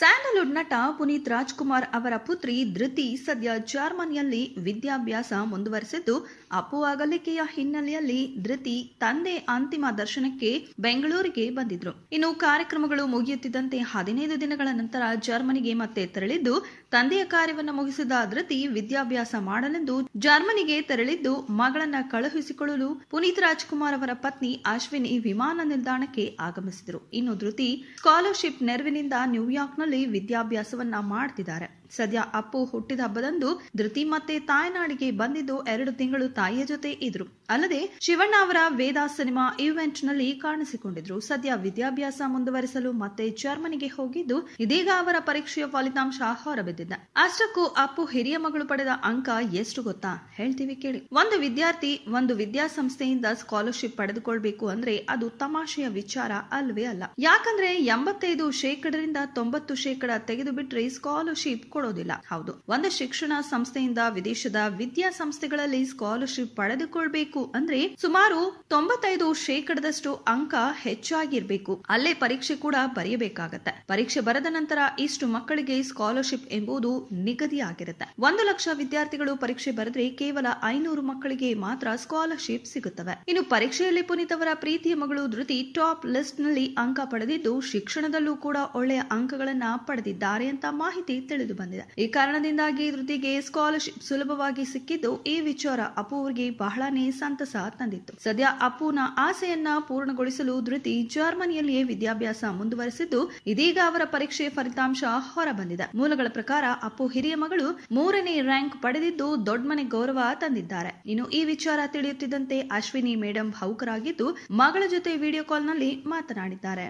Sandalwood ನಟ ಪುನೀತ್ ರಾಜ್ಕುಮಾರ್ ಅವರ ಪುತ್ರಿ ಧೃತಿ ಸದ್ಯ ಜರ್ಮನಿಯಲ್ಲಿ ವಿದ್ಯಾಭ್ಯಾಸ ಮುಂದುವರೆಸಿದ್ದು ಅಗಲಿಕೆಯ ಹಿನ್ನೆಲೆಯಲ್ಲಿ ಧೃತಿ ತಂದೆ ಅಂತಿಮ ದರ್ಶನಕ್ಕೆ ಬೆಂಗಳೂರಿಗೆ ಬಂದಿದ್ರು ಇನ್ನು ಕಾರ್ಯಕ್ರಮಗಳು ಮುಗಿಯುತ್ತಿದ್ದಂತೆ ಹದಿನೈದು ದಿನಗಳ ನಂತರ ಜರ್ಮನಿಗೆ ಮತ್ತೆ ತೆರಳಿದ್ದು ತಂದೆಯ ಕಾರ್ಯವನ್ನು ಮುಗಿಸಿದ ಧೃತಿ ವಿದ್ಯಾಭ್ಯಾಸ ಮಾಡಲೆಂದು ಜರ್ಮನಿಗೆ ತೆರಳಿದ್ದು ಮಗಳನ್ನ ಕಳುಹಿಸಿಕೊಳ್ಳಲು ಪುನೀತ್ ರಾಜ್ಕುಮಾರ್ ಅವರ ಪತ್ನಿ ಅಶ್ವಿನಿ ವಿಮಾನ ನಿಲ್ದಾಣಕ್ಕೆ ಆಗಮಿಸಿದರು ಇನ್ನು ಧೃತಿ ಸ್ಕಾಲರ್ಶಿಪ್ ನೆರವಿನಿಂದ ನ್ಯೂಯಾರ್ಕ್ನ ವಿದ್ಯಾಭ್ಯಾಸವನ್ನ ವಿದ್ಯಾಭ್ಯಾಸವನ್ನ ಮಾಡ್ತಿದ್ದಾರೆ ಸದ್ಯ ಅಪ್ಪು ಹುಟ್ಟಿದ ಹಬ್ಬದಂದು ಧೃತಿ ಮತ್ತೆ ತಾಯ್ನಾಡಿಗೆ ಬಂದಿದ್ದು ಎರಡು ತಿಂಗಳು ತಾಯಿಯ ಜೊತೆ ಇದ್ರು ಅಲ್ಲದೆ ಶಿವಣ್ಣ ಅವರ ವೇದಾ ಸಿನಿಮಾ ಈವೆಂಟ್ ನಲ್ಲಿ ಕಾಣಿಸಿಕೊಂಡಿದ್ರು ಸದ್ಯ ವಿದ್ಯಾಭ್ಯಾಸ ಮುಂದುವರಿಸಲು ಮತ್ತೆ ಜರ್ಮನಿಗೆ ಹೋಗಿದ್ದು ಇದೀಗ ಅವರ ಪರೀಕ್ಷೆಯ ಫಲಿತಾಂಶ ಹೊರಬಿದ್ದಿದ್ದ ಅಷ್ಟಕ್ಕೂ ಅಪ್ಪು ಹಿರಿಯ ಮಗಳು ಪಡೆದ ಅಂಕ ಎಷ್ಟು ಗೊತ್ತಾ ಹೇಳ್ತೀವಿ ಕೇಳಿ ಒಂದು ವಿದ್ಯಾರ್ಥಿ ಒಂದು ವಿದ್ಯಾಸಂಸ್ಥೆಯಿಂದ ಸ್ಕಾಲರ್ಶಿಪ್ ಪಡೆದುಕೊಳ್ಬೇಕು ಅಂದ್ರೆ ಅದು ತಮಾಷೆಯ ವಿಚಾರ ಅಲ್ವೇ ಅಲ್ಲ ಯಾಕಂದ್ರೆ ಎಂಬತ್ತೈದು ಶೇಕಡರಿಂದ ತೊಂಬತ್ತು ಶೇಕಡ ತೆಗೆದು ಬಿಟ್ರೆ ಸ್ಕಾಲರ್ಶಿಪ್ ಕೊಡೋದಿಲ್ಲ ಹೌದು ಒಂದು ಶಿಕ್ಷಣ ಸಂಸ್ಥೆಯಿಂದ ವಿದೇಶದ ವಿದ್ಯಾ ಸಂಸ್ಥೆಗಳಲ್ಲಿ ಸ್ಕಾಲರ್ಶಿಪ್ ಪಡೆದುಕೊಳ್ಬೇಕು ಅಂದ್ರೆ ಸುಮಾರು ತೊಂಬತ್ತೈದು ಶೇಕಡದಷ್ಟು ಅಂಕ ಹೆಚ್ಚಾಗಿರ್ಬೇಕು ಅಲ್ಲೇ ಪರೀಕ್ಷೆ ಕೂಡ ಬರೆಯಬೇಕಾಗತ್ತೆ ಪರೀಕ್ಷೆ ಬರೆದ ನಂತರ ಇಷ್ಟು ಮಕ್ಕಳಿಗೆ ಸ್ಕಾಲರ್ಶಿಪ್ ಎಂಬುದು ನಿಗದಿಯಾಗಿರುತ್ತೆ ಒಂದು ಲಕ್ಷ ವಿದ್ಯಾರ್ಥಿಗಳು ಪರೀಕ್ಷೆ ಬರೆದ್ರೆ ಕೇವಲ ಐನೂರು ಮಕ್ಕಳಿಗೆ ಮಾತ್ರ ಸ್ಕಾಲರ್ಶಿಪ್ ಸಿಗುತ್ತವೆ ಇನ್ನು ಪರೀಕ್ಷೆಯಲ್ಲಿ ಪುನೀತ್ ಅವರ ಪ್ರೀತಿಯ ಮಗಳು ಧೃತಿ ಟಾಪ್ ಲಿಸ್ಟ್ ನಲ್ಲಿ ಅಂಕ ಪಡೆದಿದ್ದು ಶಿಕ್ಷಣದಲ್ಲೂ ಕೂಡ ಒಳ್ಳೆಯ ಅಂಕಗಳನ್ನ ಪಡೆದಿದ್ದಾರೆ ಅಂತ ಮಾಹಿತಿ ತಿಳಿದು ಬಂದಿದೆ ಈ ಕಾರಣದಿಂದಾಗಿ ಧೃತಿಗೆ ಸ್ಕಾಲರ್ಶಿಪ್ ಸುಲಭವಾಗಿ ಸಿಕ್ಕಿದ್ದು ಈ ವಿಚಾರ ಅಪೂರ್ಗೆ ಬಹಳನೇ ಸಂತಸ ತಂದಿತ್ತು ಸದ್ಯ ಅಪ್ಪುನ ಆಸೆಯನ್ನ ಪೂರ್ಣಗೊಳಿಸಲು ಧೃತಿ ಜರ್ಮನಿಯಲ್ಲಿಯೇ ವಿದ್ಯಾಭ್ಯಾಸ ಮುಂದುವರೆಸಿದ್ದು ಇದೀಗ ಅವರ ಪರೀಕ್ಷೆ ಫಲಿತಾಂಶ ಹೊರಬಂದಿದೆ ಮೂಲಗಳ ಪ್ರಕಾರ ಅಪ್ಪು ಹಿರಿಯ ಮಗಳು ಮೂರನೇ ರ್ಯಾಂಕ್ ಪಡೆದಿದ್ದು ದೊಡ್ಡಮನೆ ಗೌರವ ತಂದಿದ್ದಾರೆ ಇನ್ನು ಈ ವಿಚಾರ ತಿಳಿಯುತ್ತಿದ್ದಂತೆ ಅಶ್ವಿನಿ ಮೇಡಂ ಭಾವುಕರಾಗಿದ್ದು ಮಗಳ ಜೊತೆ ವಿಡಿಯೋ ಕಾಲ್ನಲ್ಲಿ ಮಾತನಾಡಿದ್ದಾರೆ